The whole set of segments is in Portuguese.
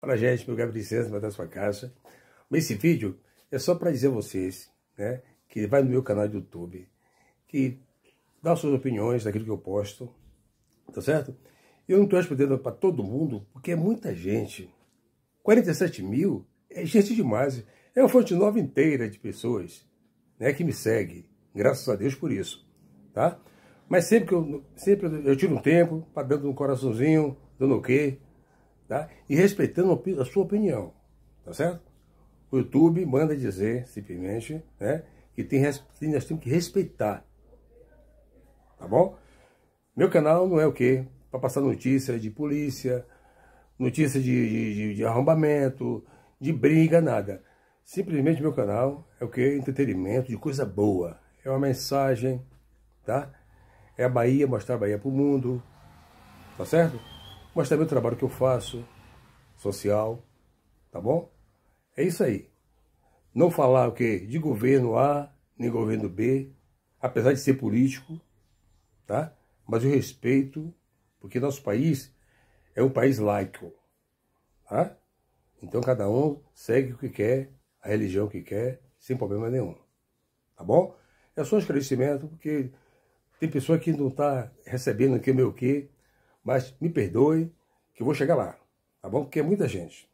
Fala gente, meu Gabriel vai da sua caixa. Esse vídeo é só para dizer a vocês, né, que vai no meu canal do YouTube, que dá suas opiniões daquilo que eu posto, tá certo? Eu não estou respondendo para todo mundo, porque é muita gente. 47 mil é gente demais. É uma fonte nova inteira de pessoas né, que me segue. Graças a Deus por isso, tá? Mas sempre que eu, sempre eu tiro um tempo, para tá dentro um coraçãozinho, dando o okay, quê? tá? E respeitando a sua opinião, tá certo? O YouTube manda dizer, simplesmente, né? Que tem, nós temos que respeitar, tá bom? Meu canal não é o quê? Para passar notícia de polícia, notícia de, de, de, de arrombamento, de briga, nada. Simplesmente meu canal é o que? Entretenimento de coisa boa. É uma mensagem, tá? É a Bahia, mostrar a Bahia pro mundo, tá certo? mas também o trabalho que eu faço, social, tá bom? É isso aí. Não falar o quê? De governo A, nem governo B, apesar de ser político, tá? Mas eu respeito, porque nosso país é um país laico, tá? Então cada um segue o que quer, a religião que quer, sem problema nenhum, tá bom? É só um esclarecimento, porque tem pessoa que não está recebendo o que meu que, mas me perdoe, que eu vou chegar lá, tá bom? Porque é muita gente,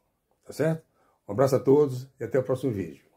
tá certo? Um abraço a todos e até o próximo vídeo.